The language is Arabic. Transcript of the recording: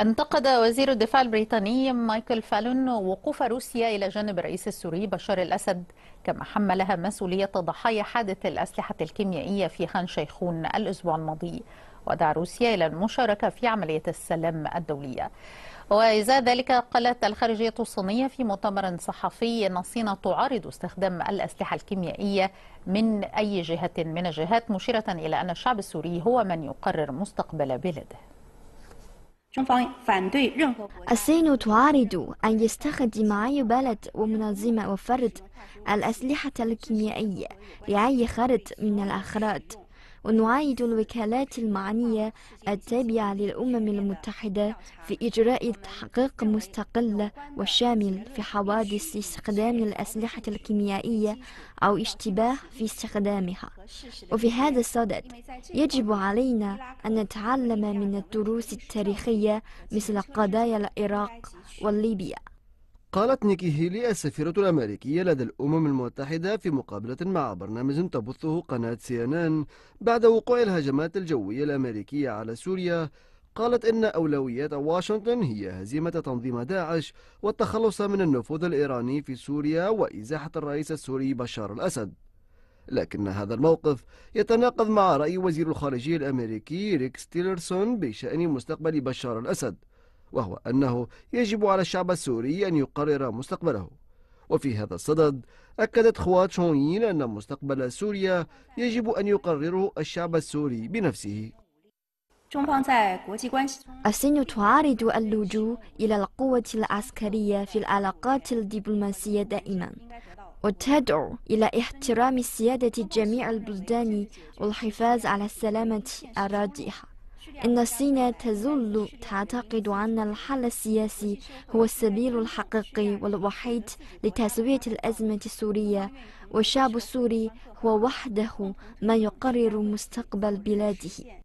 انتقد وزير الدفاع البريطاني مايكل فالون وقوف روسيا إلى جانب الرئيس السوري بشار الأسد كما حملها مسؤولية ضحايا حادث الأسلحة الكيميائية في خان شيخون الأسبوع الماضي ودعا روسيا إلى المشاركة في عملية السلام الدولية وإزاء ذلك قالت الخارجية الصينية في مؤتمر صحفي أن الصين تعارض استخدام الأسلحة الكيميائية من أي جهة من الجهات مشيرة إلى أن الشعب السوري هو من يقرر مستقبل بلده الصين تعارض أن يستخدم أي بلد ومنظمة وفرد الأسلحة الكيميائية لأي خرد من الأخراط ونعايد الوكالات المعنية التابعة للأمم المتحدة في إجراء تحقيق مستقل وشامل في حوادث استخدام الأسلحة الكيميائية أو اشتباه في استخدامها وفي هذا الصدد يجب علينا أن نتعلم من الدروس التاريخية مثل قضايا العراق والليبيا قالت نيكي هيلي السفيرة الأمريكية لدى الأمم المتحدة في مقابلة مع برنامج تبثه قناة سيانان بعد وقوع الهجمات الجوية الأمريكية على سوريا قالت إن أولويات واشنطن هي هزيمة تنظيم داعش والتخلص من النفوذ الإيراني في سوريا وإزاحة الرئيس السوري بشار الأسد لكن هذا الموقف يتناقض مع رأي وزير الخارجية الأمريكي ريك ستيلرسون بشأن مستقبل بشار الأسد وهو أنه يجب على الشعب السوري أن يقرر مستقبله وفي هذا الصدد أكدت خوات شونين أن مستقبل سوريا يجب أن يقرره الشعب السوري بنفسه الصين تعارض اللجوء إلى القوة العسكرية في العلاقات الدبلوماسية دائما وتدعو إلى احترام سيادة جميع البلدان والحفاظ على السلامة الراجحة إن الصين تزول تعتقد أن الحل السياسي هو السبيل الحقيقي والوحيد لتسوية الأزمة السورية والشعب السوري هو وحده ما يقرر مستقبل بلاده